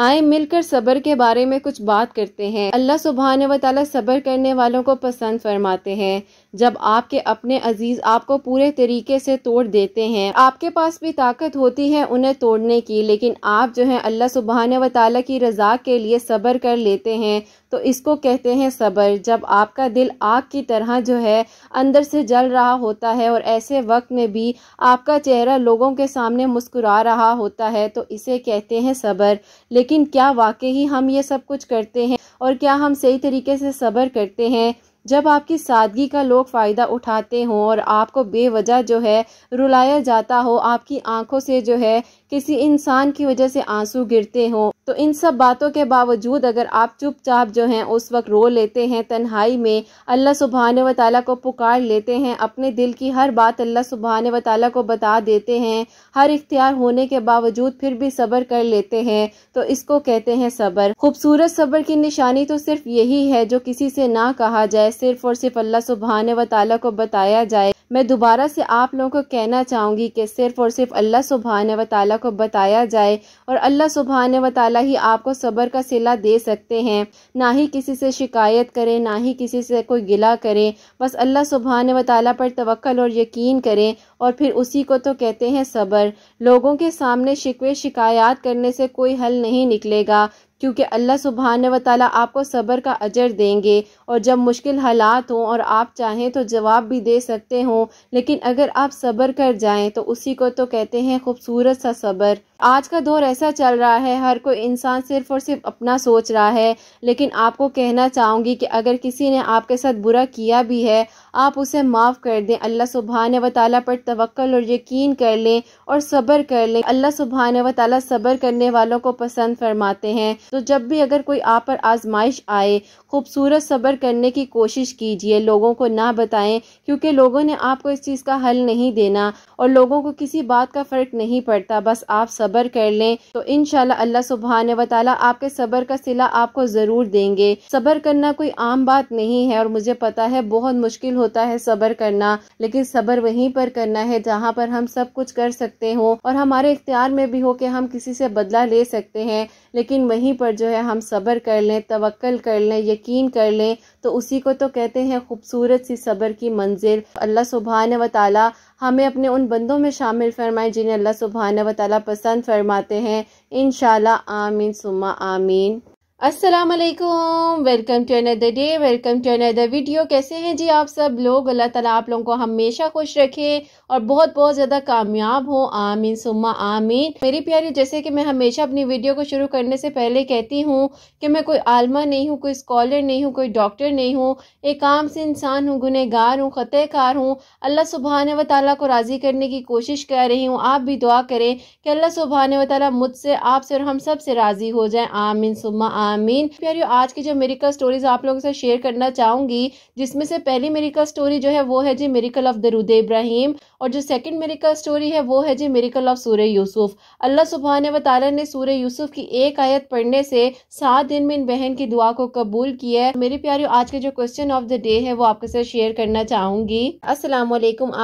आए मिलकर सबर के बारे में कुछ बात करते हैं अल्लाह सुबहान वाली सबर करने वालों को पसंद फरमाते हैं जब आपके अपने अजीज आपको पूरे तरीके से तोड़ देते हैं आपके पास भी ताकत होती है उन्हें तोड़ने की लेकिन आप जो है अल्लाह सुबहान व ताली की रजा के लिए सब्र कर लेते हैं तो इसको कहते हैं सब्र जब आपका दिल आग की तरह जो है अंदर से जल रहा होता है और ऐसे वक्त में भी आपका चेहरा लोगों के सामने मुस्कुरा रहा होता है तो इसे कहते हैं सब्र लेकिन क्या वाकई हम ये सब कुछ करते हैं और क्या हम सही तरीके से सब्र करते हैं जब आपकी सादगी का लोग फ़ायदा उठाते हों और आपको बेवजह जो है रुलाया जाता हो आपकी आंखों से जो है किसी इंसान की वजह से आंसू गिरते हों तो इन सब बातों के बावजूद अगर आप चुपचाप जो हैं उस वक्त रो लेते हैं तन्हाई में अल्लाह सुबहान व ताली को पुकार लेते हैं अपने दिल की हर बात अल्लाह सुबहान व ताली को बता देते हैं हर इख्तियार होने के बावजूद फिर भी सब्र कर लेते हैं तो इसको कहते हैं सब्र खूबसूरत सब्र की निशानी तो सिर्फ यही है जो किसी से ना कहा जाए सिर्फ और सिर्फ अल्लाह सुबहान व ताली को बताया जाए मैं दोबारा से आप लोगों को कहना चाहूँगी कि सिर्फ़ और सिर्फ अल्लाह सुबहान व ताली को बताया जाए और अल्लाह सुबहान व ताली ही आपको सब्र का सिला दे सकते हैं ना ही किसी से शिकायत करें ना ही किसी से कोई गिला करें बस अल्लाह सुबहान व ताली पर तवक्ल और यकीन करें और फिर उसी को तो कहते हैं सब्र लोगों के सामने शिकवे शिकायत करने से कोई हल नहीं निकलेगा क्योंकि अल्लाह सुबहान व आपको सब्र का अजर देंगे और जब मुश्किल हालात हों और आप चाहें तो जवाब भी दे सकते हों लेकिन अगर आप सब्र कर जाएँ तो उसी को तो कहते हैं खूबसूरत सा सब्र आज का दौर ऐसा चल रहा है हर कोई इंसान सिर्फ और सिर्फ अपना सोच रहा है लेकिन आपको कहना चाहूँगी कि अगर किसी ने आपके साथ बुरा किया भी है आप उसे माफ़ कर दें अल्लाह सुबहान व ताली पर तवक्ल और यकीन कर लें और सब्र कर लें अल्लाह सुबहान व ताली सब्र करने वालों को पसंद फरमाते हैं तो जब भी अगर कोई आप पर आजमाइश आए खूबसूरत सब्र करने की कोशिश कीजिए लोगों को ना बताएं क्योंकि लोगों ने आपको इस चीज़ का हल नहीं देना और लोगों को किसी बात का फ़र्क नहीं पड़ता बस आप सब सब्र कर लें तो इन अल्लाह सुबहान वाली आपके सब्र का सिला आपको ज़रूर देंगे सब्र करना कोई आम बात नहीं है और मुझे पता है बहुत मुश्किल होता है सब्र करना लेकिन सब्र वहीं पर करना है जहाँ पर हम सब कुछ कर सकते हो और हमारे इख्तियार में भी हो कि हम किसी से बदला ले सकते हैं लेकिन वहीं पर जो है हम सब्र कर लें तवक्ल कर लें यकीन कर लें तो उसी को तो कहते हैं खूबसूरत सी सब्र की मंजिल अल्लाह सुबहान वाली हमें अपने उन बंदों में शामिल फरमाएं जिन्हें अल्लाह सुबहान व पसंद फरमाते हैं इन आमीन सुमा आमीन अस्सलाम वालेकुम welcome to another day welcome to another video कैसे हैं जी आप सब लोग अल्लाह ताला आप लोगों को हमेशा खुश रखे और बहुत बहुत ज़्यादा कामयाब हो आमीन सुम्मा आमीन मेरी प्यारी जैसे कि मैं हमेशा अपनी वीडियो को शुरू करने से पहले कहती हूँ कि मैं कोई आलमा नहीं हूँ कोई स्कॉलर नहीं हूँ कोई डॉक्टर नहीं हूँ एक आम से इंसान हूँ गुनहगार हूँ ख़तःकार हूँ अल्लाह सुबहान व ताली को राज़ी करने की कोशिश कर रही हूँ आप भी दुआ करें कि अल्लाह सुबहान व ताली मुझसे आपसे और हम सब से राज़ी हो जाए आमीन सुम्मा आमीन आमीन प्यारी आज की जो मेरिकल स्टोरीज आप लोगों से शेयर करना चाहूंगी जिसमें से पहली मेरिकल स्टोरी जो है वो है जी मेरिकल ऑफ दरुद इब्राहिम और जो सेकंड मेरिकल स्टोरी है वो है जी मेरिकल ऑफ सूर्य यूसुफ अल्लाह सुबहान व ने सूर्य यूसुफ की एक आयत पढ़ने से सात दिन में इन बहन की दुआ को कबूल किया है मेरी प्यारी आज के जो क्वेश्चन ऑफ द डे है वो आपके साथ शेयर करना चाहूंगी असलम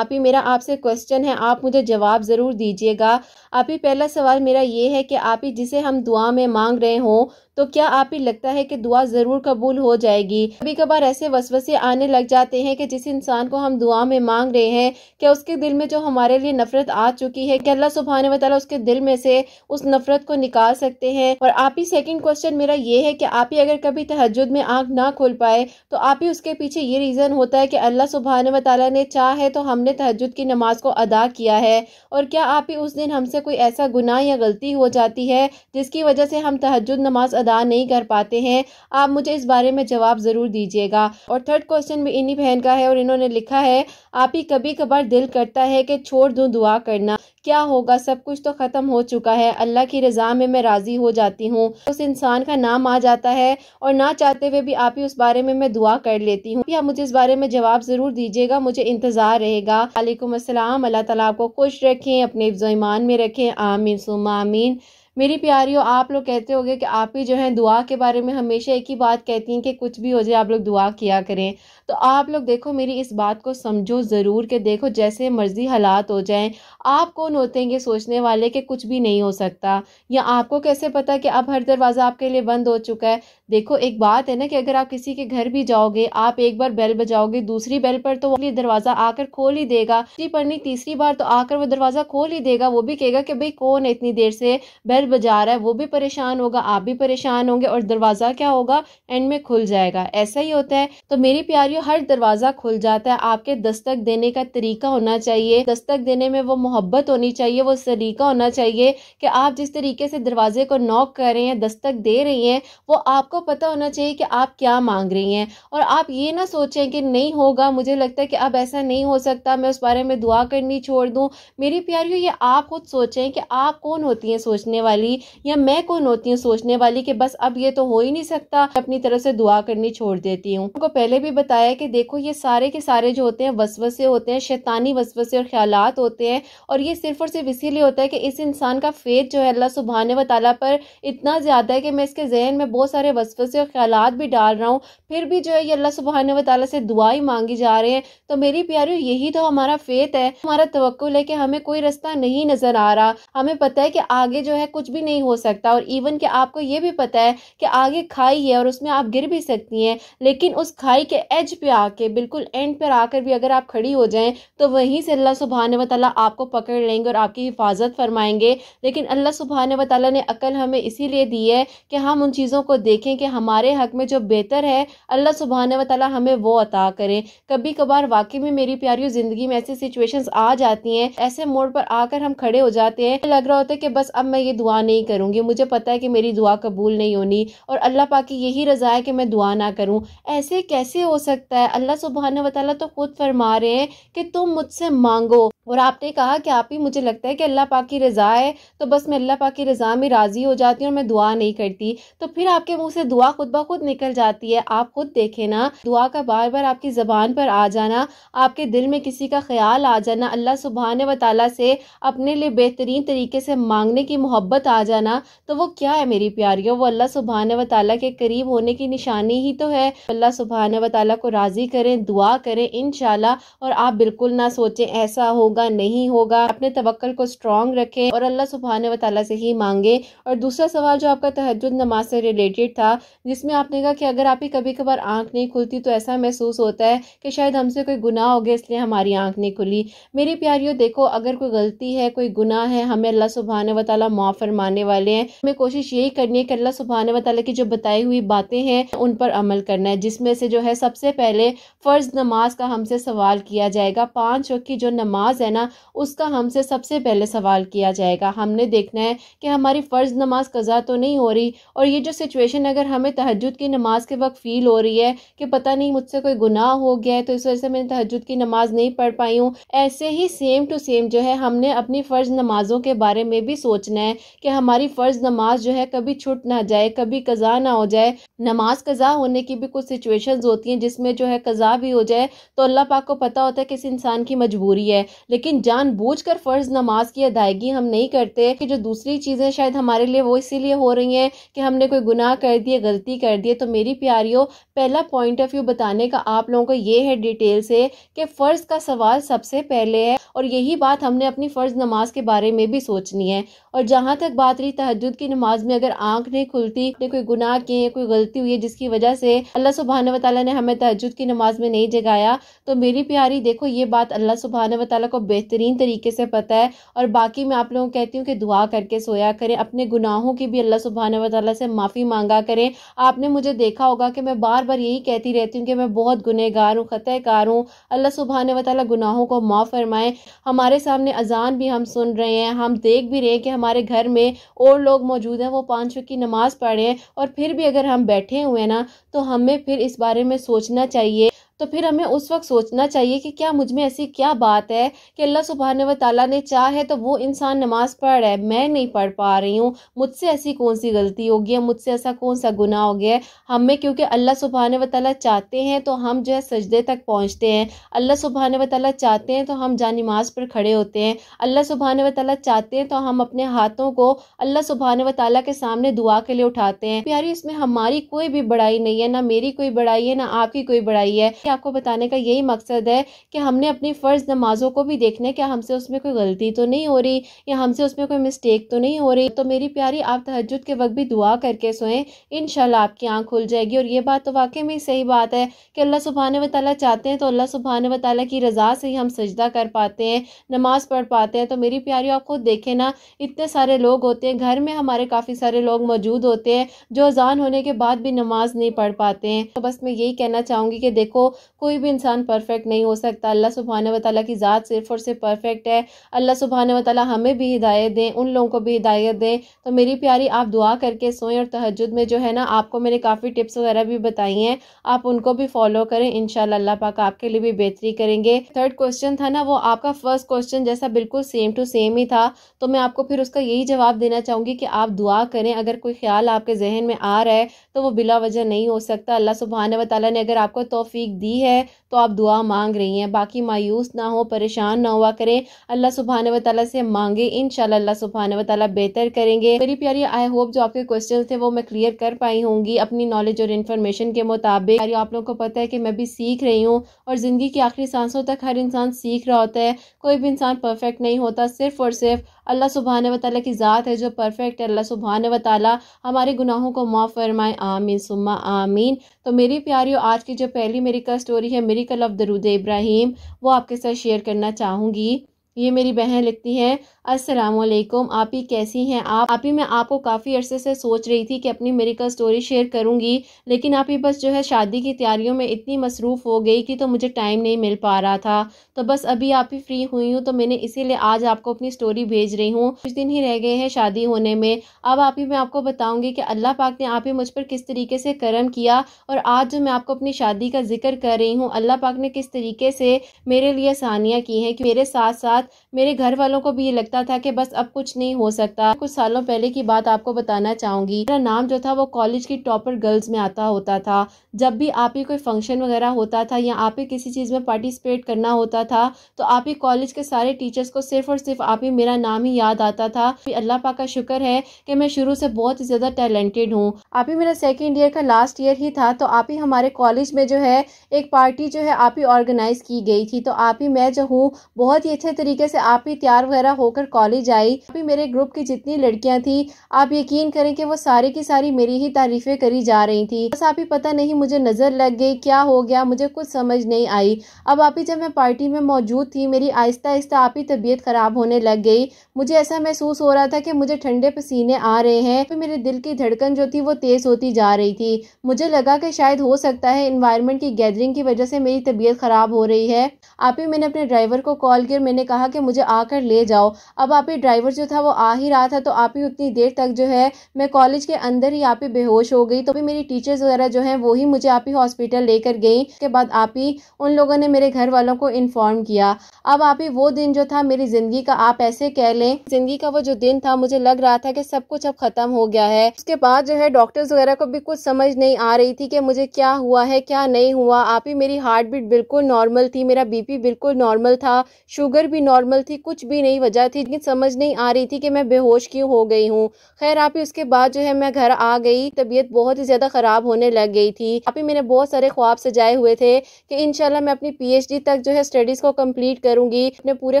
आप ही मेरा आपसे क्वेश्चन है आप मुझे जवाब ज़रूर दीजिएगा आप ही पहला सवाल मेरा ये है कि आप ही जिसे हम दुआ में मांग रहे हों तो क्या आप ही लगता है कि दुआ ज़रूर कबूल हो जाएगी कभी कभार ऐसे वसवसे आने लग जाते हैं कि जिस इंसान को हम दुआ में मांग रहे हैं क्या उसके दिल में जो हमारे लिए नफरत आ चुकी है क्या अल्लाह सुबहान वाली उसके दिल में से उस नफरत को निकाल सकते हैं और आप ही सेकेंड क्वेश्चन मेरा ये है कि आप ही अगर कभी तहजद में आँख ना खोल पाए तो आप ही उसके पीछे ये रीज़न होता है कि अल्लाह सुबहान वाली ने चाह है तो हमने तहजद की नमाज को अदा किया है और क्या आप ही उस दिन हमसे कोई ऐसा गुनाह या गलती हो जाती है जिसकी वजह से हम तहजद नमाज अदा नहीं कर पाते हैं आप मुझे इस बारे में जवाब ज़रूर दीजिएगा और थर्ड क्वेश्चन भी इन्हीं बहन का है और इन्होंने लिखा है आप ही कभी कभार दिल करता है कि छोड़ दूं दुआ करना क्या होगा सब कुछ तो ख़त्म हो चुका है अल्लाह की रज़ा में मैं राज़ी हो जाती हूँ उस इंसान का नाम आ जाता है और ना चाहते हुए भी आप ही उस बारे में मैं दुआ कर लेती हूँ आप मुझे इस बारे में जवाब ज़रूर दीजिएगा मुझे इंतज़ार रहेगा वालेकुम अस्सलाम अल्लाह ताला आपको खुश रखें अपने ईमान में रखें आमीन सुमा आमीन मेरी प्यारियों आप लोग कहते होंगे कि आप ही जो है दुआ के बारे में हमेशा एक ही बात कहती हैं कि कुछ भी हो जाए आप लोग दुआ किया करें तो आप लोग देखो मेरी इस बात को समझो ज़रूर कि देखो जैसे मर्जी हालात हो जाएं आप कौन होते हैं ये सोचने वाले कि कुछ भी नहीं हो सकता या आपको कैसे पता कि अब हर दरवाज़ा आपके लिए बंद हो चुका है देखो एक बात है ना कि अगर आप किसी के घर भी जाओगे आप एक बार बेल बजाओगे दूसरी बेल पर तो वो दरवाज़ा आकर खोल ही देगा पर नहीं तीसरी बार तो आकर वो दरवाज़ा खोल ही देगा वो भी कहेगा कि भाई कौन है इतनी देर से बेल बेल बजा रहा है वो भी परेशान होगा आप भी परेशान होंगे और दरवाज़ा क्या होगा एंड में खुल जाएगा ऐसा ही होता है तो मेरी प्यारियों हर दरवाज़ा खुल जाता है आपके दस्तक देने का तरीका होना चाहिए दस्तक देने में वो मोहब्बत होनी चाहिए वो सलीका होना चाहिए कि आप जिस तरीके से दरवाजे को नॉक कर रहे हैं दस्तक दे रही हैं वो आपको पता होना चाहिए कि आप क्या मांग रही हैं और आप ये ना सोचें कि नहीं होगा मुझे लगता है कि अब ऐसा नहीं हो सकता मैं उस बारे में दुआ करनी छोड़ दूँ मेरी प्यारियों ये आप खुद सोचें कि आप कौन होती हैं सोचने वाले वाली या मैं कौन होती हूँ सोचने वाली कि बस अब ये तो हो ही नहीं सकता अपनी तरफ से दुआ करनी छोड़ देती हूँ उनको पहले भी बताया कि देखो ये सारे के सारे जो होते हैं वसवसे होते हैं शैतानी वसवसे और ख्याल होते हैं और ये सिर्फ और सिर्फ इसीलिए होता है कि इस इंसान का फेथ जो है अल्लाह सुबहान व ताली पर इतना ज़्यादा है कि मैं इसके जहन में बहुत सारे वसवसे और ख्याल भी डाल रहा हूँ फिर भी जो है ये अल्लाह सुबहान व ताली से दुआ ही मांगी जा रहे हैं तो मेरी प्यारी यही तो हमारा फेत है हमारा तवक्ल है कि हमें कोई रास्ता नहीं नज़र आ रहा हमें पता है कि आगे जो है कुछ कुछ भी नहीं हो सकता और इवन कि आपको ये भी पता है कि आगे खाई है और उसमें आप गिर भी सकती हैं लेकिन उस खाई के एज पे आके बिल्कुल एंड पर आकर भी अगर आप खड़ी हो जाएं तो वहीं से अल्लाह सुबहान व आपको पकड़ लेंगे और आपकी हिफाजत फरमाएंगे लेकिन अल्लाह सुबहान व ने अकल हमें इसीलिए दी है कि हम उन चीज़ों को देखें कि हमारे हक में जो बेहतर है अल्लाह सुबहान व हमें वो अता करें कभी कभार वाकई में मेरी प्यारी ज़िंदगी में ऐसी सिचुएशंस आ जाती हैं ऐसे मोड़ पर आकर हम खड़े हो जाते हैं लग रहा होता है कि बस अब मैं ये दुआ दुआ नहीं करूँगी मुझे पता है कि मेरी दुआ कबूल नहीं होनी और अल्लाह पा की यही रज़ा है कि मैं दुआ ना करूँ ऐसे कैसे हो सकता है अल्लाह सुबहान वाली तो खुद फरमा रहे हैं कि तुम मुझसे मांगो और आपने कहा कि आप ही मुझे लगता है कि अल्लाह पाक की रज़ा है तो बस मैं अल्लाह पाक की रज़ा में राज़ी हो जाती हूँ और मैं दुआ नहीं करती तो फिर आपके मुंह से दुआ खुद ब खुद निकल जाती है आप खुद देखें ना दुआ का बार बार आपकी ज़बान पर आ जाना आपके दिल में किसी का ख्याल आ जाना अल्लाह सुबहान व ताली से अपने लिए बेहतरीन तरीके से मांगने की मोहब्बत आ जाना तो वो क्या है मेरी प्यारियों वो अल्लाह सुबहान व ताली के करीब होने की निशानी ही तो है अल्लाह सुबहान व ताली को राज़ी करें दुआ करें इन और आप बिल्कुल ना सोचें ऐसा हो होगा नहीं होगा अपने तवक्ल को स्ट्रॉन्ग रखें और अल्लाह सुबहान वाली से ही मांगे और दूसरा सवाल जो आपका तहज नमाज से रिलेटेड था जिसमें आपने कहा कि अगर आपकी कभी कभार आंख नहीं खुलती तो ऐसा महसूस होता है कि शायद हमसे कोई गुनाह हो गया इसलिए हमारी आंख नहीं खुली मेरी प्यारियों देखो अगर कोई गलती है कोई गुनाह है हमें अल्लाह सुबहान वाली मुआफ़ फरमाने वाले हैं हमें कोशिश यही करनी है कि अल्लाह सुबहान वाली की जो बताई हुई बातें हैं उन पर अमल करना है जिसमें से जो है सबसे पहले फ़र्ज़ नमाज का हमसे सवाल किया जाएगा पाँच वक्त की जो नमाज है ना उसका हमसे सबसे पहले सवाल किया जाएगा हमने देखना है कि हमारी फ़र्ज़ नमाज कज़ा तो नहीं हो रही और ये जो सिचुएशन अगर हमें तहजद की नमाज के वक्त फ़ील हो रही है कि पता नहीं मुझसे कोई गुनाह हो गया है तो इस वजह से मैंने तहजद की नमाज नहीं पढ़ पाई हूँ ऐसे ही सेम टू सेम जो है हमने अपनी फ़र्ज़ नमाज़ों के बारे में भी सोचना है कि हमारी फ़र्ज़ नमाज जो है कभी छुट ना जाए कभी कज़ा ना हो जाए नमाज कज़ा होने की भी कुछ सिचुएशन होती हैं जिसमें जो है कज़ा भी हो जाए तो अल्लाह पाक को पता होता है किसी इंसान की मजबूरी है लेकिन जान बूझ कर फ़र्ज नमाज की अदायगी हम नहीं करते कि जो दूसरी चीज़ें शायद हमारे लिए वो इसीलिए हो रही हैं कि हमने कोई गुनाह कर दिए गलती कर दिए तो मेरी प्यारियों पहला पॉइंट ऑफ व्यू बताने का आप लोगों को ये है डिटेल से कि फ़र्ज़ का सवाल सबसे पहले है और यही बात हमने अपनी फ़र्ज़ नमाज के बारे में भी सोचनी है और जहाँ तक बात रही तहजद की नमाज में अगर आंख नहीं खुलती ने कोई गुनाह किए कोई गलती हुई है जिसकी वजह से अल्लाह सुबहान वाली ने हमें तहजद की नमाज में नहीं जगाया तो मेरी प्यारी देखो ये बात अल्लाह सुबहान वाली को बेहतरीन तरीके से पता है और बाकी मैं आप लोगों को कहती हूँ कि दुआ करके सोया करें अपने गुनाहों की भी अल्लाह सुबहान वाली से माफ़ी मांगा करें आपने मुझे देखा होगा कि मैं बार बार यही कहती रहती हूँ कि मैं बहुत गुनहगार हूँ ख़तःकार हूँ अल्लाह सुबहान वाली गुनाहों को माफ़ फरमाएँ हमारे सामने अजान भी हम सुन रहे हैं हम देख भी रहे हैं कि हम हमारे घर में और लोग मौजूद हैं वो पाँच की नमाज़ पढ़ें और फिर भी अगर हम बैठे हुए हैं ना तो हमें फिर इस बारे में सोचना चाहिए तो फिर हमें उस वक्त सोचना चाहिए कि क्या मुझ में ऐसी क्या बात है कि अल्लाह सुबहान व ताली ने चाह है तो वो इंसान नमाज़ पढ़ रहा है मैं नहीं पढ़ पा रही हूँ मुझसे ऐसी कौन सी गलती हो गई है मुझसे ऐसा कौन सा गुना हो गया है हमें क्योंकि अल्लाह सुबहान व ताली चाहते हैं तो हम जो है सजदे तक पहुँचते हैं अल्लाह सुबहान व ताली चाहते हैं तो हम नमाज पर खड़े होते हैं अल्लाह सुबहान व ताली चाहते हैं तो हम अपने हाथों को अल्लाह सुबहान व ताली के सामने दुआ के लिए उठाते हैं प्यारी इसमें हमारी कोई भी बड़ाई नहीं है ना मेरी कोई बड़ाई है ना आपकी कोई बड़ाई है आपको बताने का यही मकसद है कि हमने अपनी फ़र्ज़ नमाज़ों को भी देखना है क्या हमसे उसमें कोई गलती तो नहीं हो रही या हमसे उसमें कोई मिस्टेक तो नहीं हो रही तो मेरी प्यारी आप तहजद के वक्त भी दुआ करके सोएं इन आपकी आँख खुल जाएगी और ये बात तो वाकई में सही बात है कि अल्लाह सुबहान व ताली चाहते हैं तो अल्लाह सुबहान व ताली की रज़ा से ही हम सजदा कर पाते हैं नमाज़ पढ़ पाते हैं तो मेरी प्यारी आप खुद देखें ना इतने सारे लोग होते हैं घर में हमारे काफ़ी सारे लोग मौजूद होते हैं जो अजान होने के बाद भी नमाज़ नहीं पढ़ पाते हैं तो बस मैं यही कहना चाहूँगी कि देखो कोई भी इंसान परफेक्ट नहीं हो सकता अल्लाह सुबहान वाली की ज़ात सिर्फ और सिर्फ परफेक्ट है अल्लाह सुबहान वाली हमें भी हिदायत दें उन लोगों को भी हिदायत दें तो मेरी प्यारी आप दुआ करके सोएं और तहजद में जो है ना आपको मैंने काफ़ी टिप्स वगैरह भी बताई हैं आप उनको भी फॉलो करें इन अल्लाह पाक आपके लिए भी बेहतरी करेंगे थर्ड क्वेश्चन था ना वो आपका फर्स्ट क्वेश्चन जैसा बिल्कुल सेम टू सेम ही था तो मैं आपको फिर उसका यही जवाब देना चाहूँगी कि आप दुआ करें अगर कोई ख्याल आपके जहन में आ रहा है तो वो बिला वजह नहीं हो सकता अल्लाह सुबहान वाली ने अगर आपको तोफ़ी दी है तो आप दुआ मांग रही हैं बाकी मायूस ना हो परेशान ना हुआ करें अल्लाह सुबहान व ताली से मांगे इन अल्लाह सुबहान व ताली बेहतर करेंगे मेरी प्यारी आई होप जो आपके क्वेश्चन थे वो मैं क्लियर कर पाई होंगी अपनी नॉलेज और इन्फॉर्मेशन के मुताबिक यार आप लोगों को पता है कि मैं भी सीख रही हूँ और ज़िंदगी की आखिरी सांसों तक हर इंसान सीख रहा होता है कोई भी इंसान परफेक्ट नहीं होता सिर्फ और सिर्फ अल्लाह सुबहान व ताली की ज़ात है जो परफेक्ट है अल्लाह सुबहान व ताली हमारे गुनाहों को माफ़ फरमाए आमीन सुम्मा आमीन तो मेरी प्यारी आज की जो पहली मेरी का स्टोरी है मेरी कल ऑफ दरूद इब्राहिम वो आपके साथ शेयर करना चाहूँगी ये मेरी बहन लिखती है असलकुम आप ही कैसी हैं आप आप ही मैं आपको काफ़ी अरसे से सोच रही थी कि अपनी का स्टोरी शेयर करूंगी लेकिन आप ही बस जो है शादी की तैयारियों में इतनी मसरूफ़ हो गई कि तो मुझे टाइम नहीं मिल पा रहा था तो बस अभी आप ही फ्री हुई हूँ तो मैंने इसीलिए आज आपको अपनी स्टोरी भेज रही हूँ कुछ दिन ही रह गए हैं शादी होने में अब आप ही मैं आपको बताऊँगी कि अल्लाह पाक ने आप ही मुझ पर किस तरीके से करम किया और आज जो मैं आपको अपनी शादी का जिक्र कर रही हूँ अल्लाह पाक ने किस तरीके से मेरे लिए आसानियाँ की हैं कि मेरे साथ साथ बाद मेरे घर वालों को भी ये लगता था कि बस अब कुछ नहीं हो सकता कुछ सालों पहले की बात आपको बताना चाहूंगी मेरा नाम जो था वो कॉलेज की टॉपर गर्ल्स में आता होता था जब भी आप ही कोई फंक्शन वगैरह होता था या आप ही किसी चीज़ में पार्टिसिपेट करना होता था तो आप ही कॉलेज के सारे टीचर्स को सिर्फ और सिर्फ आप ही मेरा नाम ही याद आता था अल्लाह पाक का शुक्र है कि मैं शुरू से बहुत ही ज़्यादा टैलेंटेड हूँ आप ही मेरा सेकेंड ईयर का लास्ट ईयर ही था तो आप ही हमारे कॉलेज में जो है एक पार्टी जो है आप ही ऑर्गेनाइज़ की गई थी तो आप ही मैं जो हूँ बहुत ही अच्छे तरीके तरीके से आप ही तैयार वगैरह होकर कॉलेज आई अभी मेरे ग्रुप की जितनी लड़कियां थी आप यकीन करें कि वो सारी की सारी मेरी ही तारीफें करी जा रही थी बस आप ही पता नहीं मुझे नज़र लग गई क्या हो गया मुझे कुछ समझ नहीं आई अब आप ही जब मैं पार्टी में मौजूद थी मेरी आहिस्ता आहिस्ता आप ही तबीयत ख़राब होने लग गई मुझे ऐसा महसूस हो रहा था कि मुझे ठंडे पसीने आ रहे हैं फिर मेरे दिल की धड़कन जो थी वो तेज़ होती जा रही थी मुझे लगा कि शायद हो सकता है इन्वायरमेंट की गैदरिंग की वजह से मेरी तबीयत ख़राब हो रही है आप ही मैंने अपने ड्राइवर को कॉल किया और मैंने कहा कहा कि मुझे आकर ले जाओ अब आप ही ड्राइवर जो था वो आ ही रहा था तो आप ही उतनी देर तक जो है मैं कॉलेज के अंदर ही आप ही बेहोश हो गई तो भी मेरी टीचर्स वगैरह जो हैं वो ही मुझे आप ही हॉस्पिटल लेकर गई के बाद आप ही उन लोगों ने मेरे घर वालों को इन्फॉर्म किया अब आप ही वो दिन जो था मेरी ज़िंदगी का आप ऐसे कह लें ज़िंदगी का वो जो दिन था मुझे लग रहा था कि सब कुछ अब ख़त्म हो गया है उसके बाद जो है डॉक्टर्स वगैरह को भी कुछ समझ नहीं आ रही थी कि मुझे क्या हुआ है क्या नहीं हुआ आप ही मेरी हार्ट बीट बिल्कुल नॉर्मल थी मेरा बीपी बिल्कुल नॉर्मल था शुगर भी नॉर्मल थी कुछ भी नहीं वजह थी लेकिन समझ नहीं आ रही थी कि मैं बेहोश क्यों हो गई हूँ खैर आप ही उसके बाद जो है मैं घर आ गई तबीयत बहुत ही ज़्यादा ख़राब होने लग गई थी आप ही मैंने बहुत सारे ख्वाब सजाए हुए थे कि इनशाला मैं अपनी पी तक जो है स्टडीज़ को कम्प्लीट करूंगी अपने पूरे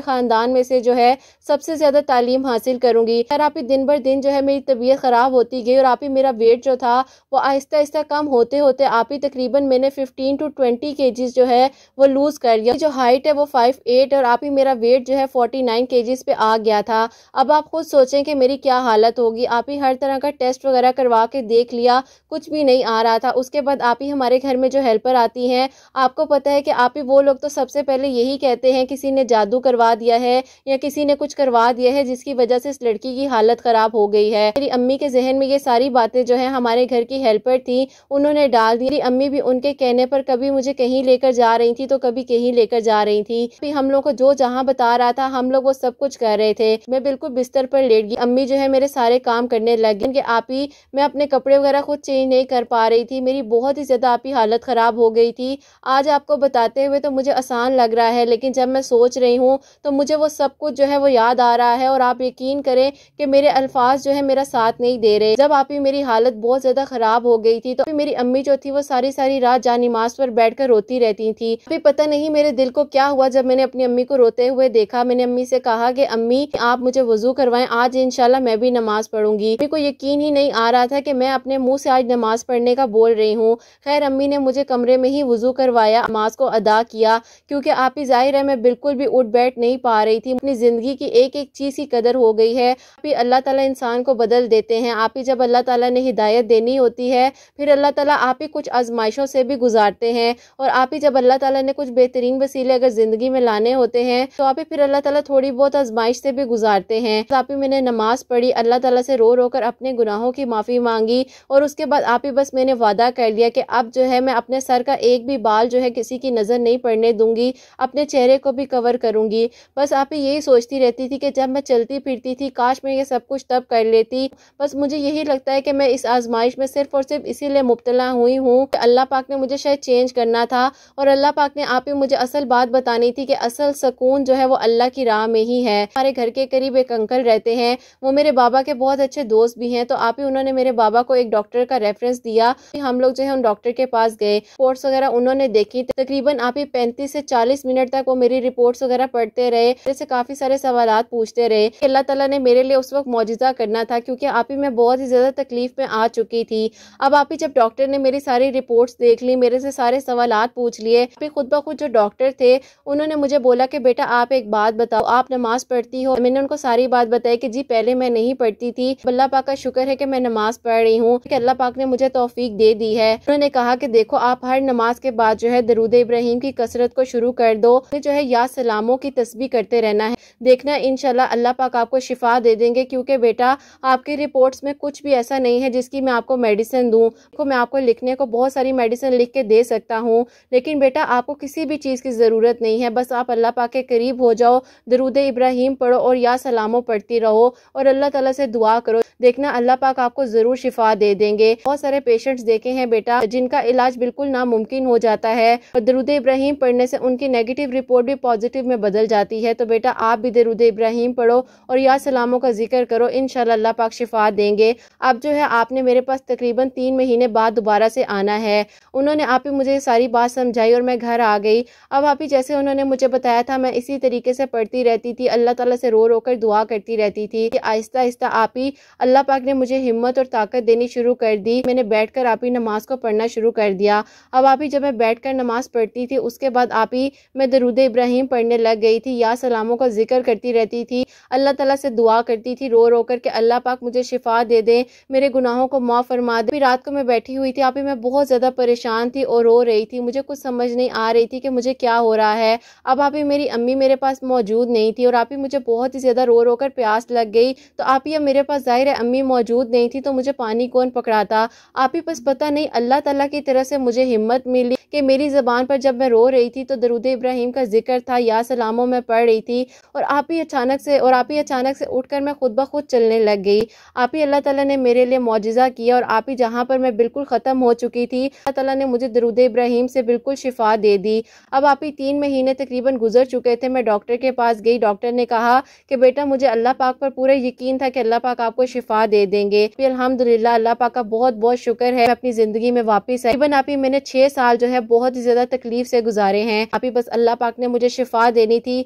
ख़ानदान में से जो है सबसे ज़्यादा तालीम हासिल करूंगी खैर आप ही दिन बर दिन जो है मेरी तबीयत ख़राब होती गई और आप ही मेरा वेट जो था वो आहिस्ता आहिस्ता कम होते होते आप ही तकरीबन मैंने फिफ्टीन टू ट्वेंटी के जो है वो लूज़ कर लिया जो हाइट है वो फाइव एट और आप ही मेरा वेट वेट जो है फोर्टी नाइन पे आ गया था अब आप खुद सोचें कि मेरी क्या हालत होगी आप ही हर तरह का टेस्ट वगैरह करवा के देख लिया कुछ भी नहीं आ रहा था उसके बाद आप ही हमारे घर में जो हेल्पर आती हैं आपको पता है कि आप ही वो लोग तो सबसे पहले यही कहते हैं किसी ने जादू करवा दिया है या किसी ने कुछ करवा दिया है जिसकी वजह से इस लड़की की हालत ख़राब हो गई है मेरी अम्मी के जहन में ये सारी बातें जो है हमारे घर की हेल्पर थी उन्होंने डाल दी मेरी अम्मी भी उनके कहने पर कभी मुझे कहीं लेकर जा रही थी तो कभी कहीं लेकर जा रही थी हम लोग को जो जहाँ बता आ रहा था हम लोग वो सब कुछ कर रहे थे मैं बिल्कुल बिस्तर पर लेट गई अम्मी जो है मेरे सारे काम करने लग गए उनके आप ही मैं अपने कपड़े वगैरह खुद चेंज नहीं कर पा रही थी मेरी बहुत ही ज़्यादा आप ही हालत ख़राब हो गई थी आज आपको बताते हुए तो मुझे आसान लग रहा है लेकिन जब मैं सोच रही हूँ तो मुझे वो सब कुछ जो है वो याद आ रहा है और आप यकीन करें कि मेरे अल्फाज जो है मेरा साथ नहीं दे रहे जब आप ही मेरी हालत बहुत ज़्यादा ख़राब हो गई थी तो मेरी अम्मी जो थी वो सारी सारी रात जानिमाज पर बैठ कर रोती रहती थी अभी पता नहीं मेरे दिल को क्या हुआ जब मैंने अपनी अम्मी को रोते हुए देखा देखा मैंने अम्मी से कहा कि अम्मी आप मुझे वजू करवाएं आज इंशाल्लाह मैं भी नमाज पढ़ूंगी मेरे को यकीन ही नहीं आ रहा था कि मैं अपने मुंह से आज नमाज पढ़ने का बोल रही हूँ खैर अम्मी ने मुझे कमरे में ही वजू करवाया नमाज को अदा किया क्योंकि आप ही जाहिर है मैं बिल्कुल भी उठ बैठ नहीं पा रही थी अपनी ज़िंदगी की एक एक चीज़ की कदर हो गई है आप ही अल्लाह ताला इंसान को बदल देते हैं आप ही जब अल्लाह ताला ने हिदायत देनी होती है फिर अल्लाह ताला आप ही कुछ आजमाइशों से भी गुजारते हैं और आप ही जब अल्लाह ताला ने कुछ बेहतरीन वसीले अगर ज़िंदगी में लाने होते हैं तो आप ही फिर अल्लाह ताला थोड़ी बहुत आजमाइश से भी गुजारते हैं आप ही मैंने नमाज़ पढ़ी अल्लाह ताला से रो रो कर अपने गुनाहों की माफ़ी मांगी और उसके बाद आप ही बस मैंने वादा कर लिया कि अब जो है मैं अपने सर का एक भी बाल जो है किसी की नज़र नहीं पड़ने दूंगी अपने चेहरे को भी कवर करूंगी बस आप ही यही सोचती रहती थी कि जब मैं चलती फिरती थी काश मैं ये सब कुछ तब कर लेती बस मुझे यही लगता है कि मैं इस आजमाइश में सिर्फ और सिर्फ इसीलिए मुबतला हुई हूँ अल्लाह पाक ने मुझे शायद चेंज करना था और अल्लाह पाक ने आप ही मुझे असल बात बतानी थी कि असल सकून जो है वो अल्लाह की राह में ही है हमारे घर के करीब एक अंकल रहते हैं वो मेरे बाबा के बहुत अच्छे दोस्त भी हैं तो आप ही उन्होंने मेरे बाबा को एक डॉक्टर का रेफरेंस दिया हम लोग जो है उन डॉक्टर के पास गए रिपोर्ट्स वगैरह उन्होंने देखी तकरीबन आप ही पैंतीस से चालीस मिनट तक वो मेरी रिपोर्ट्स वगैरह पढ़ते रहे जैसे काफी सारे सवाल पूछते रहे अल्लाह तला ने मेरे लिए उस वक्त मौजूदा करना था क्योंकि आप ही मैं बहुत ही ज्यादा तकलीफ में आ चुकी थी अब आप ही जब डॉक्टर ने मेरी सारी रिपोर्ट्स देख ली मेरे से सारे सवाल पूछ लिए खुद ब खुद जो डॉक्टर थे उन्होंने मुझे बोला कि बेटा आप एक एक बात बताओ आप नमाज पढ़ती हो मैंने उनको सारी बात बताई कि जी पहले मैं नहीं पढ़ती थी अल्लाह पाक का शुक्र है कि मैं नमाज पढ़ रही हूँ कि अल्लाह पाक ने मुझे तोफीक दे दी है उन्होंने कहा कि देखो आप हर नमाज के बाद जो है दरूद इब्राहिम की कसरत को शुरू कर दो जो है याद सलामों की तस्वीर करते रहना है देखना इनशाला अल्लाह पाक आपको शिफा दे देंगे क्योंकि बेटा आपकी रिपोर्ट्स में कुछ भी ऐसा नहीं है जिसकी मैं आपको मेडिसिन दूँ को मैं आपको लिखने को बहुत सारी मेडिसिन लिख के दे सकता हूँ लेकिन बेटा आपको किसी भी चीज़ की ज़रूरत नहीं है बस आप अल्लाह पाक के करीब हो जाओ दरूद इब्राहिम पढ़ो और या सलामों पढ़ती रहो और अल्लाह तला से दुआ करो देखना अल्लाह पाक आपको ज़रूर शिफा दे देंगे बहुत सारे पेशेंट्स देखे हैं बेटा जिनका इलाज बिल्कुल नामुमकिन हो जाता है और दरुद इब्राहिम पढ़ने से उनकी नेगेटिव रिपोर्ट भी पॉजिटिव में बदल जाती है तो बेटा आप भी दरुद इब्राहिम पढ़ो और या सलामों का जिक्र करो इन अल्लाह पाक शिफा देंगे अब जो है आपने मेरे पास तकरीबन तीन महीने बाद दोबारा से आना है उन्होंने आप ही मुझे सारी बात समझाई और मैं घर आ गई अब आप ही जैसे उन्होंने मुझे बताया था मैं इसी तरीके तरीके से पढ़ती रहती थी अल्लाह ताला से रो रो कर दुआ करती रहती थी कि आहिस्ता आहिस्ता आप ही अल्लाह पाक ने मुझे हिम्मत और ताकत देनी शुरू कर दी मैंने बैठ कर आप ही नमाज को पढ़ना शुरू कर दिया अब आप ही जब मैं बैठ कर नमाज पढ़ती थी उसके बाद आप ही मैं दरुद इब्राहिम पढ़ने लग गई थी या सलामों का जिक्र करती रहती थी अल्लाह ताला से दुआ करती थी रो रो कर के अल्लाह पाक मुझे शिफा दे दें मेरे गुनाहों को माफ़ फरमा दे रात को मैं बैठी हुई थी आप ही मैं बहुत ज़्यादा परेशान थी और रो रही थी मुझे कुछ समझ नहीं आ रही थी कि मुझे क्या हो रहा है अब आप ही मेरी अम्मी मेरे पास पास मौजूद नहीं थी और आप ही मुझे बहुत ही ज़्यादा रो रो कर प्यास लग गई तो आप ही अब मेरे पास ज़ाहिर है अम्मी मौजूद नहीं थी तो मुझे पानी कौन पकड़ाता आप ही बस पता नहीं अल्लाह ताला की तरफ से मुझे हिम्मत मिली कि मेरी ज़बान पर जब मैं रो रही थी तो दरुद इब्राहिम का जिक्र था या सलामों में पढ़ रही थी और आप ही अचानक से और आप ही अचानक से उठकर मैं खुद ब खुद चलने लग गई आप ही अल्लाह ताला ने मेरे लिए मुआजा किया और आप ही जहाँ पर मैं बिल्कुल ख़त्म हो चुकी थी अल्लाह ताला ने मुझे दरुद इब्राहिम से बिल्कुल शिफा दे दी अब आप ही तीन महीने तकरीबन गुजर चुके थे मैं डॉक्टर डॉक्टर के पास गई डॉक्टर ने कहा कि बेटा मुझे अल्लाह पाक पर पूरा यकीन था कि अल्लाह पाक आपको शिफा दे देंगे फिर अलहमदिल्ला अल्लाह पाक का बहुत बहुत शुक्र है अपनी ज़िंदगी में वापस आई बन आप ही मैंने छह साल जो है बहुत ही ज़्यादा तकलीफ से गुजारे हैं आप ही बस अल्लाह पाक ने मुझे शिफा देनी थी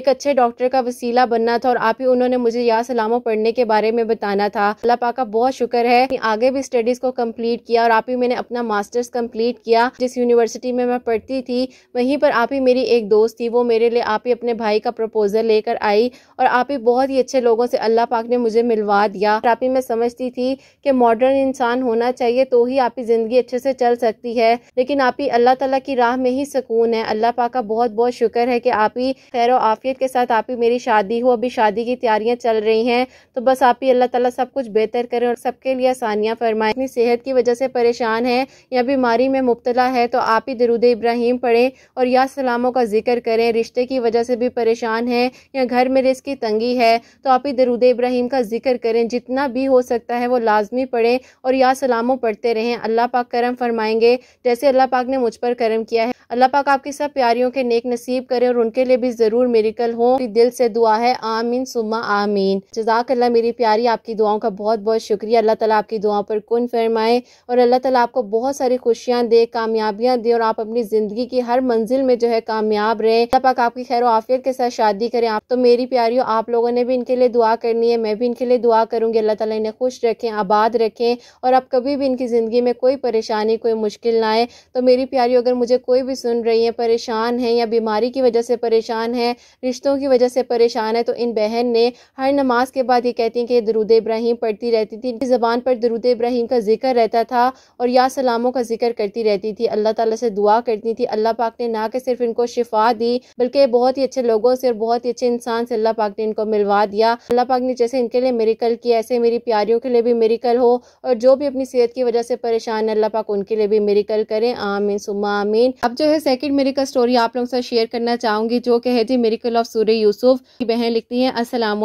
एक अच्छे डॉक्टर का वसीला बनना था और आप ही उन्होंने मुझे या सलामों पढ़ने के बारे में बताना था अल्लाह पाक का बहुत शुक्र है आगे भी स्टडीज़ को कम्प्लीट किया और आप ही मैंने अपना मास्टर्स कम्प्लीट किया जिस यूनिवर्सिटी में मैं पढ़ती थी वहीं पर आप ही मेरी एक दोस्त थी वो मेरे लिए आप ही अपने भाई का प्रपोजल लेकर आई और आप ही बहुत ही अच्छे लोगों से अल्लाह पाक ने मुझे मिलवा दिया और आप ही मैं समझती थी कि मॉडर्न इंसान होना चाहिए तो ही आपकी ज़िंदगी अच्छे से चल सकती है लेकिन आप ही अल्लाह तला की राह में ही सुकून है अल्लाह पाक का बहुत बहुत शुक्र है कि आप ही खैर आफियत के साथ आप ही मेरी शादी हो अभी शादी की तैयारियाँ चल रही हैं तो बस आप ही अल्लाह तला सब कुछ बेहतर करें और सबके लिए आसानियाँ फरमाएं अपनी सेहत की वजह से परेशान है या बीमारी में मुबतला है तो आप ही दरुद इब्राहिम पढ़ें और या सलामों का जिक्र करें रिश्ते की वजह से भी भी परेशान हैं या घर में रिस्क की तंगी है तो आप ही दरुद इब्राहिम का जिक्र करें जितना भी हो सकता है वो लाजमी पढ़ें और या सलामों पढ़ते रहें अल्लाह पाक करम फरमाएंगे जैसे अल्लाह पाक ने मुझ पर करम किया है अल्लाह पाक आपकी सब प्यारियों के नेक नसीब करे और उनके लिए भी ज़रूर मेरिकल हो दिल से दुआ है आमीन सुमा आमीन जजाक अल्लाह मेरी प्यारी आपकी दुआओं का बहुत बहुत शुक्रिया अल्लाह ताला आपकी दुआओं पर कन फरमाए और अल्लाह ताला आपको बहुत सारी खुशियाँ दे कामयाबियाँ दे और आप अपनी ज़िंदगी की हर मंजिल में जो है कामयाब रहे अल्लाह पाक आपकी खैर आफियत के साथ शादी करें आप तो मेरी प्यारियों आप लोगों ने भी इनके लिए दुआ करनी है मैं भी इनके लिए दुआ करूंगी अल्लाह ताला इन्हें खुश रखें आबाद रखें और आप कभी भी इनकी ज़िंदगी में कोई परेशानी कोई मुश्किल ना आए तो मेरी प्यारियों अगर मुझे कोई भी सुन रही हैं परेशान हैं या बीमारी की वजह से परेशान हैं रिश्तों की वजह से परेशान है तो इन बहन ने हर नमाज के बाद ये कहती हैं कि दरुद इब्राहिम पढ़ती रहती थी इनकी ज़बान पर दरुद इब्राहिम का जिक्र रहता था और या सलामों का जिक्र करती रहती थी अल्लाह ताला से दुआ करती थी अल्लाह पाक ने ना कि सिर्फ इनको शिफा दी बल्कि बहुत ही अच्छे लोगों से और बहुत ही अच्छे इंसान से अल्लाह पाक ने इनको मिलवा दिया अल्लाह पाक ने जैसे इनके लिए मेरिकल किया ऐसे मेरी प्यारियों के लिए भी मेरिकल हो और जो भी अपनी सेहत की वजह से परेशान है अल्लाह पाक उनके लिए भी मेरिकल करें आमीन सुमा आमीन अब जो है सेकंड मेरिकल स्टोरी आप लोगों से शेयर करना चाहूंगी जो कि है जी मेरिकल ऑफ सूर्य यूसुफ की बहन लिखती है असलम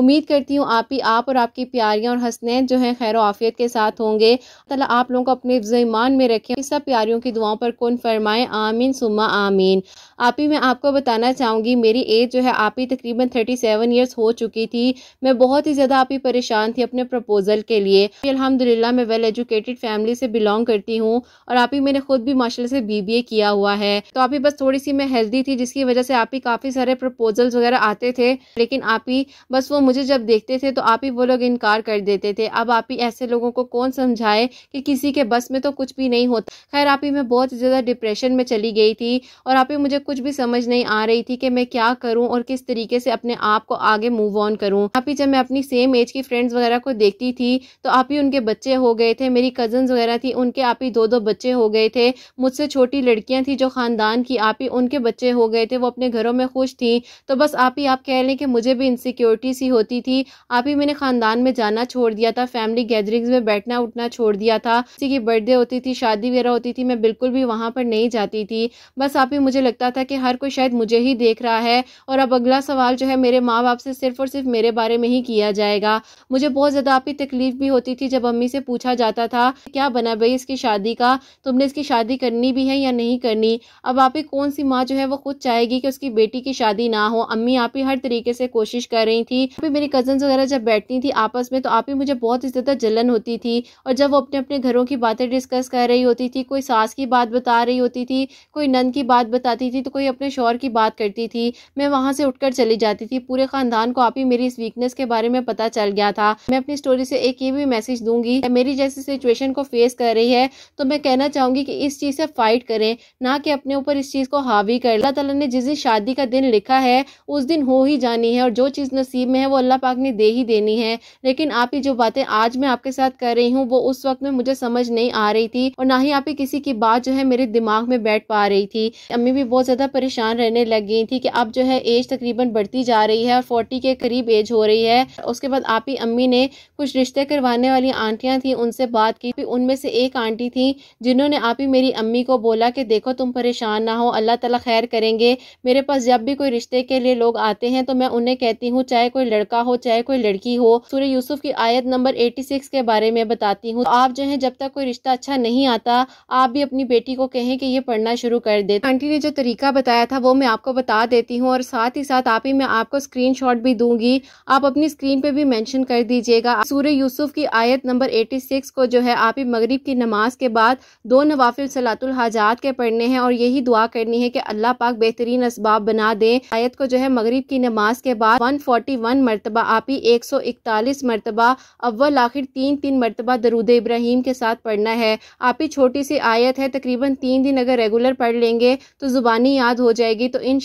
उम्मीद करती हूँ आप ही आप और आपकी प्यारियाँ और हसनैन जो है खैर आफियत के साथ होंगे तला आप लोगों को अपने ईमान में रखें सब प्यारियों की दुआओं पर कौन फरमाए आमीन सुमा आमीन आप ही मैं आपको बताना चाहूंगी मेरी एज जो है आप ही तकरीबन थर्टी सेवन ईयर्स हो चुकी थी मैं बहुत ही ज़्यादा आप ही परेशान थी अपने प्रपोज़ल के लिए अलहमदिल्ला मैं वेल एजुकेटेड फैमिली से बिलोंग करती हूँ और आप ही मैंने खुद भी माशा से बी भी किया हुआ है तो आप ही बस थोड़ी सी मैं हेल्दी थी जिसकी वजह से आप ही काफ़ी सारे प्रपोजल्स वगैरह आते थे लेकिन आप ही बस वो मुझे जब देखते थे तो आप ही वो लोग इनकार कर देते थे अब आप ही ऐसे लोगों को कौन समझाए कि किसी के बस में तो कुछ भी नहीं होता खैर आप ही मैं बहुत ज़्यादा डिप्रेशन में चली गई थी और आप ही मुझे कुछ भी समझ नहीं आ रही थी कि मैं क्या करूँ और किस तरीके से अपने आप को आगे मूव ऑन करूँ आप ही जब मैं अपनी सेम एज की फ्रेंड्स वगैरह को देखती थी तो आप ही उनके बच्चे हो गए थे मेरी कजन वगैरह थी उनके आप ही दो दो बच्चे हो गए थे मुझसे छोटी लड़कियां थी जो ख़ानदान की आप ही उनके बच्चे हो गए थे वो अपने घरों में खुश थी तो बस आप ही आप कह लें कि मुझे भी इनसिक्योरिटी सी होती थी आप ही मैंने ख़ानदान में जाना छोड़ दिया था फैमिली गैदरिंग्स में बैठना उठना छोड़ दिया था किसी की बर्थडे होती थी शादी वगैरह होती थी मैं बिल्कुल भी वहाँ पर नहीं जाती थी बस आप ही मुझे लगता था कि हर कोई शायद मुझे ही देख रहा है और अब अगला सवाल जो है मेरे माँ बाप से सिर्फ और सिर्फ मेरे बारे में ही किया जाएगा मुझे बहुत ज़्यादा आप ही तकलीफ भी होती थी जब अम्मी से पूछा जाता था क्या बना भाई इसकी शादी का तुमने इसकी शादी करनी भी है या नहीं नहीं करनी अब आप ही कौन सी माँ जो है वो खुद चाहेगी कि उसकी बेटी की शादी ना हो अम्मी आप ही हर तरीके से कोशिश कर रही थी अभी मेरी कजन वगैरह जब बैठती थी आपस में तो आप ही मुझे बहुत ही ज़्यादा जलन होती थी और जब वो अपने अपने घरों की बातें डिस्कस कर रही होती थी कोई सास की बात बता रही होती थी कोई नंद की बात बताती थी तो कोई अपने शोर की बात करती थी मैं वहाँ से उठकर चली जाती थी पूरे खानदान को आप ही मेरी इस वीकनेस के बारे में पता चल गया था मैं अपनी स्टोरी से एक ये भी मैसेज दूंगी मेरी जैसी सिचुएशन को फेस कर रही है तो मैं कहना चाहूंगी कि इस चीज़ से फाइट करें ना कि अपने ऊपर इस चीज़ को हावी कर अल्लाह ताला ने जिस दिन शादी का दिन लिखा है उस दिन हो ही जानी है और जो चीज़ नसीब में है वो अल्लाह पाक ने दे ही देनी है लेकिन आप ही जो बातें आज मैं आपके साथ कर रही हूँ वो उस वक्त में मुझे समझ नहीं आ रही थी और ना ही आप ही किसी की बात जो है मेरे दिमाग में बैठ पा रही थी अम्मी भी बहुत ज़्यादा परेशान रहने लग गई थी कि अब जो है एज तकरीबन बढ़ती जा रही है और फोर्टी के करीब एज हो रही है उसके बाद आप ही अम्मी ने कुछ रिश्ते करवाने वाली आंटियाँ थी उनसे बात की उनमें से एक आंटी थी जिन्होंने आप ही मेरी अम्मी को बोला कि देखो तुम परेशान ना हो अल्लाह ताला खैर करेंगे मेरे पास जब भी कोई रिश्ते के लिए लोग आते हैं तो मैं उन्हें कहती हूँ चाहे कोई लड़का हो चाहे कोई लड़की हो सूर्य यूसुफ की आयत नंबर एटी सिक्स के बारे में बताती हूँ तो आप जो है जब तक कोई रिश्ता अच्छा नहीं आता आप भी अपनी बेटी को कहें कि ये पढ़ना शुरू कर दे आंटी ने जो तरीका बताया था वो मैं आपको बता देती हूँ और साथ ही साथ आप ही मैं आपको स्क्रीन भी दूंगी आप अपनी स्क्रीन पे भी मैंशन कर दीजिएगा सूर्य यूसुफ की आयत नंबर एटी को जो है आप ही मगरब की नमाज के बाद दो नवाफिल सलातुल हाजात के पढ़ने हैं और यही दुआ करनी है कि अल्लाह पाक बेहतरीन इसबाब बना दें आयत को जो है मगरब की नमाज के बाद वन फोर्टी वन मरतबा आप ही एक सौ इकतालीस मरतबा अव्वल आखिर तीन तीन मरतबा दरुद इब्राहिम के साथ पढ़ना है आप ही छोटी सी आयत है तकरीबन तीन दिन अगर रेगुलर पढ़ लेंगे तो ज़ुबानी याद हो जाएगी तो इन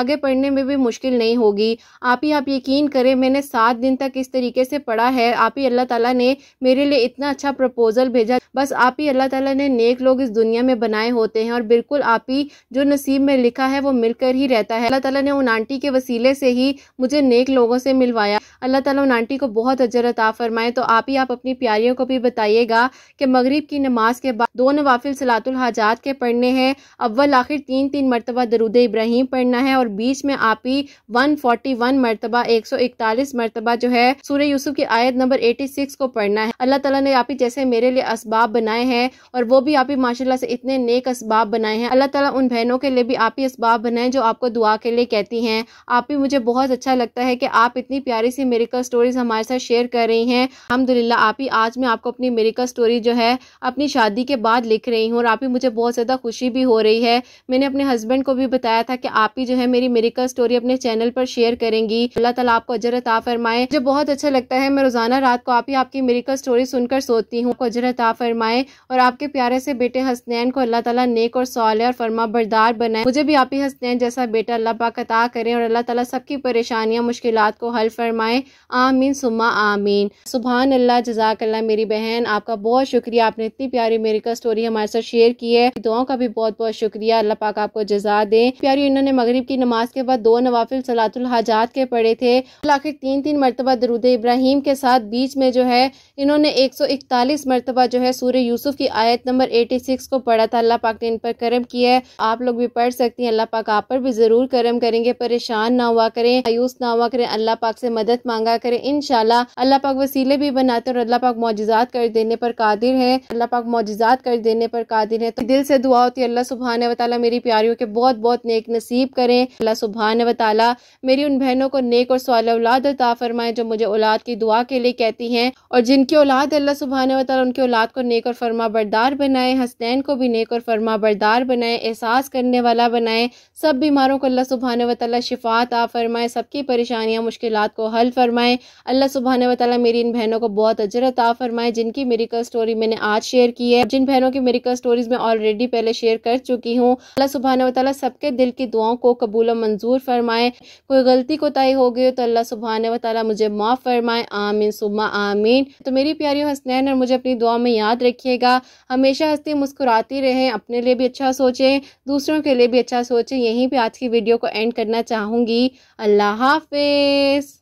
आगे पढ़ने में भी मुश्किल नहीं होगी आप ही आप यकीन करें मैंने सात दिन तक इस तरीके से पढ़ा है आप ही अल्लाह तला ने मेरे लिए इतना अच्छा प्रपोज़ल भेजा बस आप ही अल्लाह तला ने नेक लोग इस दुनिया में बनाए होते हैं और बिल्कुल आप ही जो नसीब में लिखा है वो मिलकर ही रहता है अल्लाह ताला ने उन आंटी के वसीले से ही मुझे नेक लोगों से मिलवाया अल्लाह ताला उन आंटी को बहुत अजर अता फरमाए तो आप ही आप अपनी प्यारियों को भी बताइएगा कि मगरिब की नमाज के बाद दो नवाफिल सलातुल हाजात के पढ़ने हैं अव्वल आखिर तीन तीन मरतबा दरुद इब्राहिम पढ़ना है और बीच में आप ही वन फोर्टी वन मरतबा एक सौ इकतालीस मरतबा जो है सूर्य यूसुफ की आयत नंबर एटी सिक्स को पढ़ना है अल्लाह तला ने आप ही जैसे मेरे लिए इसबाब बनाए हैं और वो भी आप ही माशाला से इतने नेक इसबाब बनाए हैं अल्लाह ताला उन बहनों के लिए भी आप ही इसबाब बनाएं जो आपको दुआ के लिए कहती हैं आप ही मुझे बहुत अच्छा लगता है कि आप इतनी प्यारी सी मेरिकल स्टोरीज हमारे साथ शेयर कर रही हैं अलहमदिल्ला आप ही आज मैं आपको अपनी मेरिकल स्टोरी जो है अपनी शादी के बाद लिख रही हूँ और आप ही मुझे बहुत ज़्यादा खुशी भी हो रही है मैंने अपने हस्बैंड को भी बताया था कि आप ही जो है मेरी मेरिकल स्टोरी अपने चैनल पर शेयर करेंगी अल्लाह तला आपको अजरता फरमाए मुझे बहुत अच्छा लगता है मैं रोज़ाना रात को आप ही आपकी मेरिकल स्टोरी सुनकर सोती हूँ अजरता फरमाए और आपके प्यारे से बेटे हसनैन को अल्लाह तला ताला नेक और सौल और फरमा बरदार बनाए मुझे भी आप ही हंसते हैं जैसा बेटा अल्लाह पाक अता करें और अल्लाह ताला सबकी परेशानियां मुश्किल को हल फरमाए आमीन सुमा आमीन सुबहान अल्लाह जजाकल्ला मेरी बहन आपका बहुत शुक्रिया आपने इतनी प्यारी मेरी का स्टोरी हमारे साथ शेयर की है दुआओं का भी बहुत बहुत शुक्रिया अल्लाह पाक आपको जजा दें प्यारी इन्होंने मगरिब की नमाज के बाद दो नवाफिल सलातुल हाजात के पढ़े थे आखिर तीन तीन मरतबा दरुद इब्राहिम के साथ बीच में जो है इन्होंने एक सौ इकतालीस मरतबा जो है सूर्य यूसुफ की आयत नंबर एटी सिक्स को पढ़ा था अल्लाह पाक पाक ने इन पर करम किया है आप लोग भी पढ़ सकती हैं अल्लाह पाक आप पर भी ज़रूर करम करेंगे परेशान ना हुआ करें आयूस ना हुआ करें अल्लाह पाक से मदद मांगा करें इन अल्लाह पाक वसीले भी बनाते हैं और अल्लाह पाक मोजात कर देने पर कादिर है अल्लाह पाक मोजात कर देने पर कादिर है तो दिल से दुआ होती है अल्लाह सुबहान वाली मेरी प्यारियों के बहुत बहुत नेक नसीब करें अल्लाह सुबहान वाली मेरी उन बहनों को नेक और सवाल औलाद अता फरमाएं जो मुझे औलाद की दुआ के लिए कहती हैं और जिनकी औलाद अल्लाह सुबहान वाली उनकी औलाद को नेक और फरमा बरदार बनाए हसनैन को भी नेक और फरमा फरमा बरदार बनाए एहसास करने वाला बनाए सब बीमारों को अल्लाह सुबहान व शिफात आ फरमाए सबकी परेशानियाँ मुश्किल को हल फरमाए अल्लाह सुबहान व मेरी इन बहनों को बहुत अजर अता फरमाए जिनकी मेरिकल स्टोरी मैंने आज शेयर की है जिन बहनों की मेरिकल स्टोरीज मैं ऑलरेडी पहले शेयर कर चुकी हूँ अल्लाह सुबहान वाली सबके दिल की दुआओं को कबूल मंजूर फरमाए कोई गलती कोताही हो गई तो अल्लाह सुबहान वाली मुझे माफ़ फरमाए आमीन सुबह आमीन तो मेरी प्यारी हसनैन और मुझे अपनी दुआ में याद रखिएगा हमेशा हंसती मुस्कुराती रहें अपने लिए भी अच्छा सोचें दूसरों के लिए भी अच्छा सोचें यहीं पे आज की वीडियो को एंड करना चाहूँगी अल्लाह हाफिज़